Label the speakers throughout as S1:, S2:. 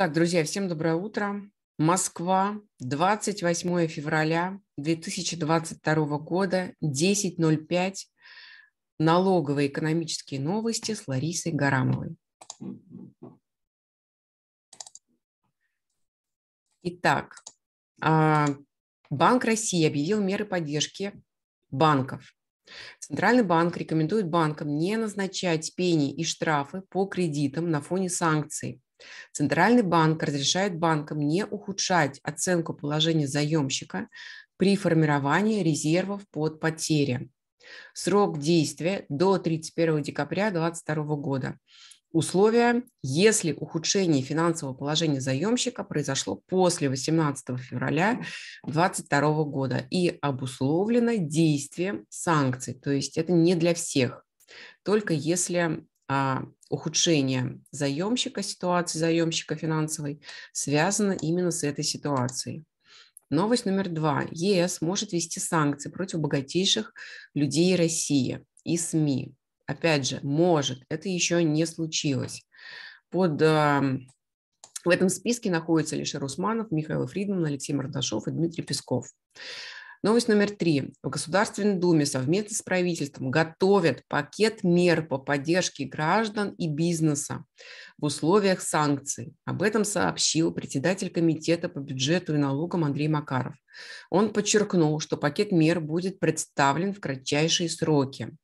S1: Так, друзья, всем доброе утро. Москва, 28 февраля 2022 года, 10.05. Налоговые экономические новости с Ларисой Гарамовой. Итак, а, Банк России объявил меры поддержки банков. Центральный банк рекомендует банкам не назначать пени и штрафы по кредитам на фоне санкций – Центральный банк разрешает банкам не ухудшать оценку положения заемщика при формировании резервов под потери. Срок действия до 31 декабря 2022 года. Условия, если ухудшение финансового положения заемщика произошло после 18 февраля 2022 года и обусловлено действием санкций, то есть это не для всех, только если а, ухудшение заемщика, ситуации заемщика финансовой, связано именно с этой ситуацией. Новость номер два. ЕС может ввести санкции против богатейших людей России и СМИ. Опять же, может, это еще не случилось. Под, э, в этом списке находятся лишь Русманов, Михаил Фридман, Алексей Мордашов и Дмитрий Песков. Новость номер три. В Государственной Думе совместно с правительством готовят пакет мер по поддержке граждан и бизнеса в условиях санкций. Об этом сообщил председатель Комитета по бюджету и налогам Андрей Макаров. Он подчеркнул, что пакет мер будет представлен в кратчайшие сроки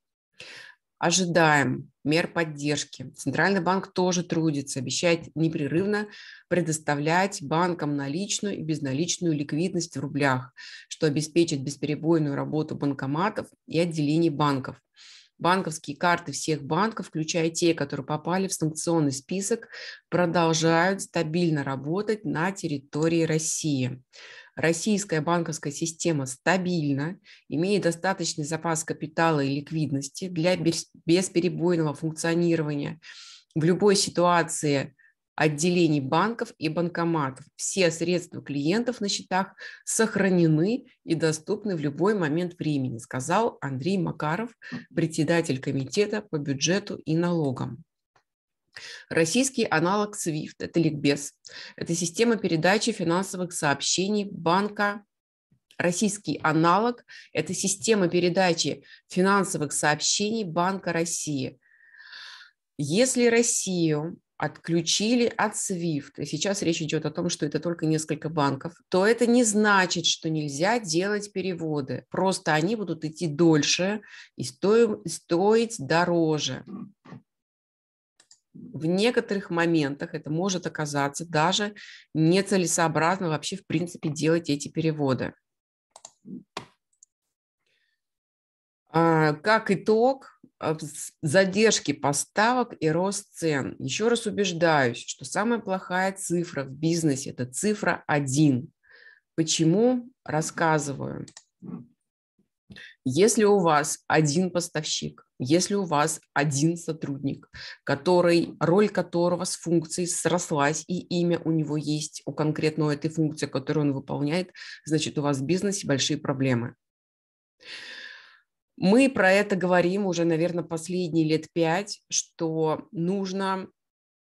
S1: ожидаем мер поддержки. Центральный банк тоже трудится, обещает непрерывно предоставлять банкам наличную и безналичную ликвидность в рублях, что обеспечит бесперебойную работу банкоматов и отделений банков. Банковские карты всех банков, включая те, которые попали в санкционный список, продолжают стабильно работать на территории России российская банковская система стабильна, имеет достаточный запас капитала и ликвидности для бесперебойного функционирования в любой ситуации отделений банков и банкоматов. Все средства клиентов на счетах сохранены и доступны в любой момент времени, сказал Андрей Макаров, председатель комитета по бюджету и налогам. Российский аналог SWIFT – это ликбез. Это система передачи финансовых сообщений банка Российский аналог – это система передачи финансовых сообщений Банка России. Если Россию отключили от SWIFT, и сейчас речь идет о том, что это только несколько банков, то это не значит, что нельзя делать переводы. Просто они будут идти дольше и стоить дороже в некоторых моментах это может оказаться даже нецелесообразно вообще в принципе делать эти переводы. А, как итог, э, задержки поставок и рост цен. Еще раз убеждаюсь, что самая плохая цифра в бизнесе – это цифра 1. Почему? Рассказываю. Если у вас один поставщик, если у вас один сотрудник, который, роль которого с функцией срослась, и имя у него есть у конкретного этой функции, которую он выполняет, значит, у вас в бизнесе большие проблемы. Мы про это говорим уже, наверное, последние лет пять, что нужно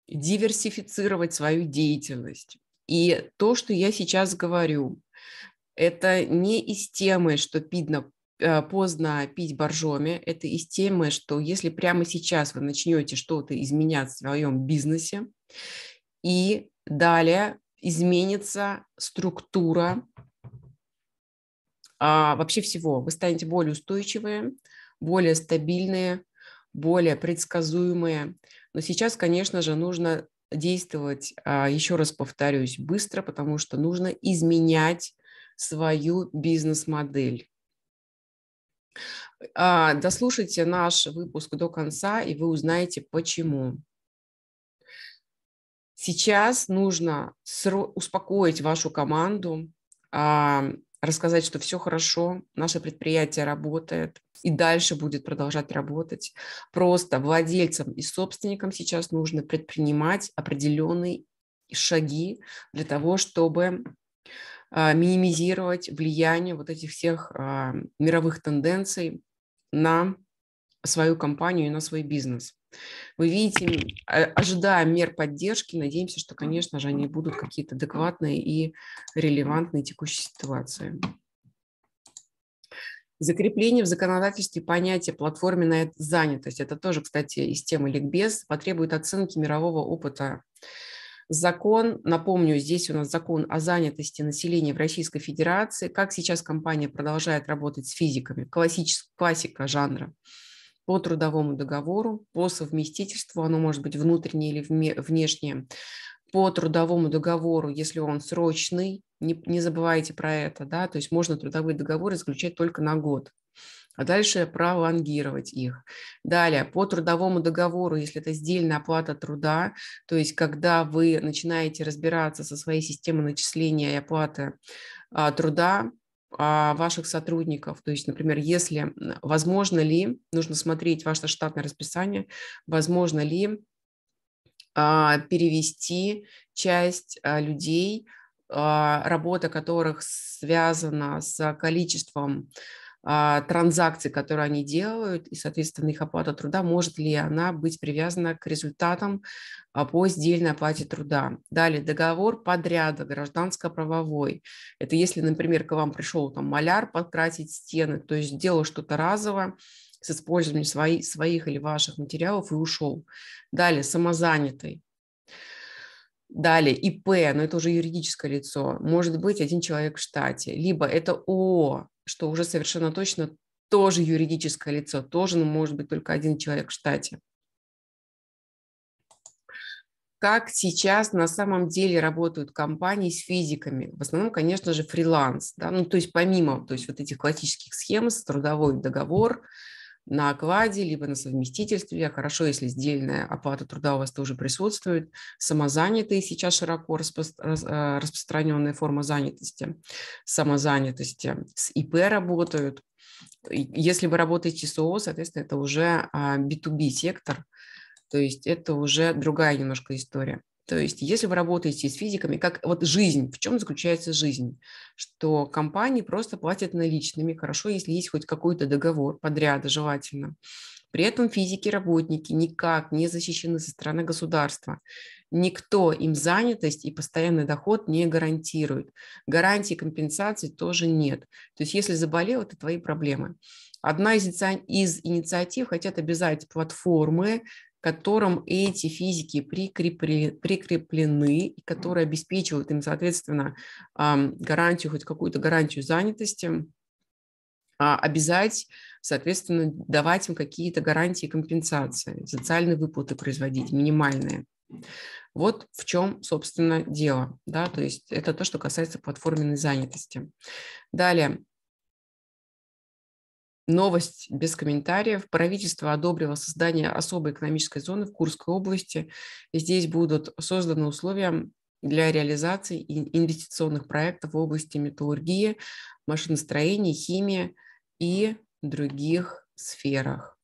S1: диверсифицировать свою деятельность. И то, что я сейчас говорю, это не из темы, что пидно Э, поздно пить боржоми. Это из темы, что если прямо сейчас вы начнете что-то изменять в своем бизнесе, и далее изменится структура а, вообще всего. Вы станете более устойчивые, более стабильные, более предсказуемые. Но сейчас, конечно же, нужно действовать, а, еще раз повторюсь, быстро, потому что нужно изменять свою бизнес-модель а, дослушайте наш выпуск до конца, и вы узнаете почему. Сейчас нужно успокоить вашу команду, а, рассказать, что все хорошо, наше предприятие работает и дальше будет продолжать работать. Просто владельцам и собственникам сейчас нужно предпринимать определенные шаги для того, чтобы а, минимизировать влияние вот этих всех а, мировых тенденций на свою компанию и на свой бизнес. Вы видите, а, ожидая мер поддержки, надеемся, что, конечно же, они будут какие-то адекватные и релевантные текущей ситуации. Закрепление в законодательстве понятия платформенная занятость. Это тоже, кстати, из темы ликбез. Потребует оценки мирового опыта закон, напомню, здесь у нас закон о занятости населения в Российской Федерации, как сейчас компания продолжает работать с физиками, классическая классика жанра по трудовому договору, по совместительству, оно может быть внутреннее или внешнее, по трудовому договору, если он срочный, не, не забывайте про это, да, то есть можно трудовые договоры заключать только на год а дальше право ангировать их. Далее, по трудовому договору, если это сдельная оплата труда, то есть когда вы начинаете разбираться со своей системой начисления и оплаты а, труда, а, ваших сотрудников. То есть, например, если возможно ли, нужно смотреть ваше штатное расписание, возможно ли а, перевести часть а, людей, а, работа которых связана с количеством а, транзакций, которые они делают, и, соответственно, их оплата труда, может ли она быть привязана к результатам а, по сдельной оплате труда. Далее, договор подряда гражданско-правовой. Это если, например, к вам пришел там маляр подкрасить стены, то есть сделал что-то разово, с использованием свои, своих или ваших материалов и ушел. Далее, самозанятый. Далее, ИП, но это уже юридическое лицо, может быть один человек в штате. Либо это ООО, что уже совершенно точно тоже юридическое лицо, тоже ну, может быть только один человек в штате. Как сейчас на самом деле работают компании с физиками? В основном, конечно же, фриланс, да? ну, то есть помимо то есть вот этих классических схем с трудовой договор, на окладе, либо на совместительстве. Хорошо, если сдельная оплата труда у вас тоже присутствует. Самозанятые сейчас широко э, распространенная форма занятости, самозанятости. С ИП работают. Если вы работаете с ООО, соответственно, это уже B2B а, сектор, то есть это уже другая немножко история. То есть, если вы работаете с физиками, как вот жизнь, в чем заключается жизнь? Что компании просто платят наличными, хорошо, если есть хоть какой-то договор подряда, желательно. При этом физики-работники никак не защищены со стороны государства. Никто им занятость и постоянный доход не гарантирует. Гарантии компенсации тоже нет. То есть, если заболел, это твои проблемы. Одна из, из инициатив хотят обязать платформы которым эти физики прикреплены, прикреплены и которые обеспечивают им, соответственно, гарантию, хоть какую-то гарантию занятости, а, обязать, соответственно, давать им какие-то гарантии компенсации, социальные выплаты производить, минимальные. Вот в чем, собственно, дело. Да? То есть это то, что касается платформенной занятости. Далее, Новость без комментариев. Правительство одобрило создание особой экономической зоны в Курской области. Здесь будут созданы условия для реализации инвестиционных проектов в области металлургии, машиностроения, химии и других сферах.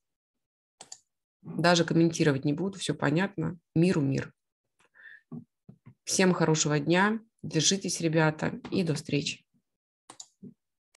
S1: Даже комментировать не буду, все понятно. Миру мир. Всем хорошего дня, держитесь, ребята, и до встречи.